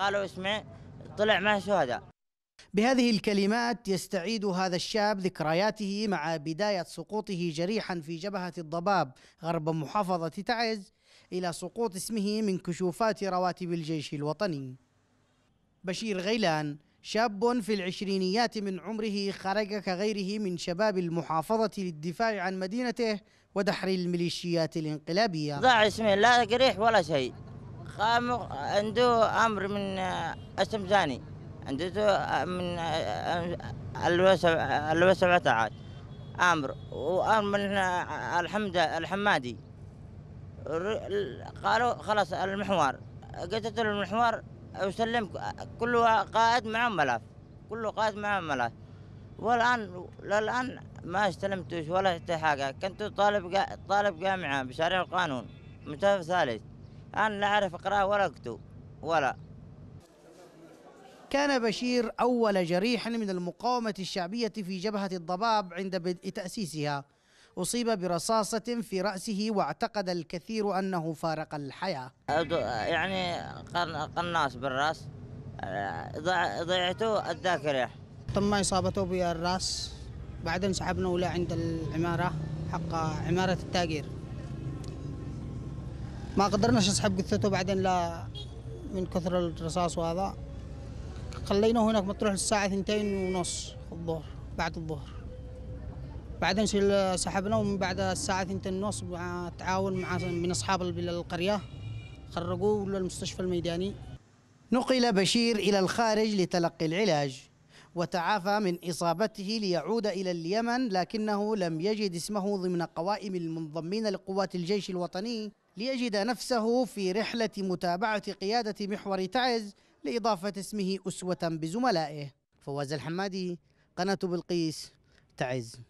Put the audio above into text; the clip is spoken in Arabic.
قالوا اسمع طلع معه شهداء بهذه الكلمات يستعيد هذا الشاب ذكرياته مع بداية سقوطه جريحا في جبهة الضباب غرب محافظة تعز إلى سقوط اسمه من كشوفات رواتب الجيش الوطني بشير غيلان شاب في العشرينيات من عمره خرج كغيره من شباب المحافظة للدفاع عن مدينته ودحر الميليشيات الانقلابية ضاع اسمه لا قريح ولا شيء عنده امر من السمزاني آه، عنده آه، من آه، اللواء 17 امر وامر من الحمد الحمادي قالوا خلاص المحور قلت له المحور وسلم كل قائد معه ملف كل قائد معه ملف والان للان ما استلمتوش ولا حاجه كنت طالب طالب جامعه بشارع القانون مستوى ثالث أنا لا أعرف أقرأ ولا أكتب ولا كان بشير أول جريح من المقاومة الشعبية في جبهة الضباب عند بدء تأسيسها أصيب برصاصة في رأسه واعتقد الكثير أنه فارق الحياة يعني قناص بالرأس ضيعته أداك ريح تم إصابته بالرأس بعد انسحبنا ولا عند العمارة حق عمارة التاجير ما قدرناش نسحب قثته بعدين لا من كثر الرصاص وهذا خليناه هناك مطروح الساعة ثنتين ونص الظهر بعد الظهر بعدين سحبناه ومن بعد الساعة ثنتين ونص مع تعاون مع من أصحاب القرية خرجوه للمستشفى الميداني نقل بشير إلى الخارج لتلقي العلاج وتعافى من إصابته ليعود إلى اليمن لكنه لم يجد اسمه ضمن قوائم المنضمين لقوات الجيش الوطني ليجد نفسه في رحلة متابعة قيادة محور تعز لإضافة اسمه أسوة بزملائه فواز الحمادي قناة بلقيس تعز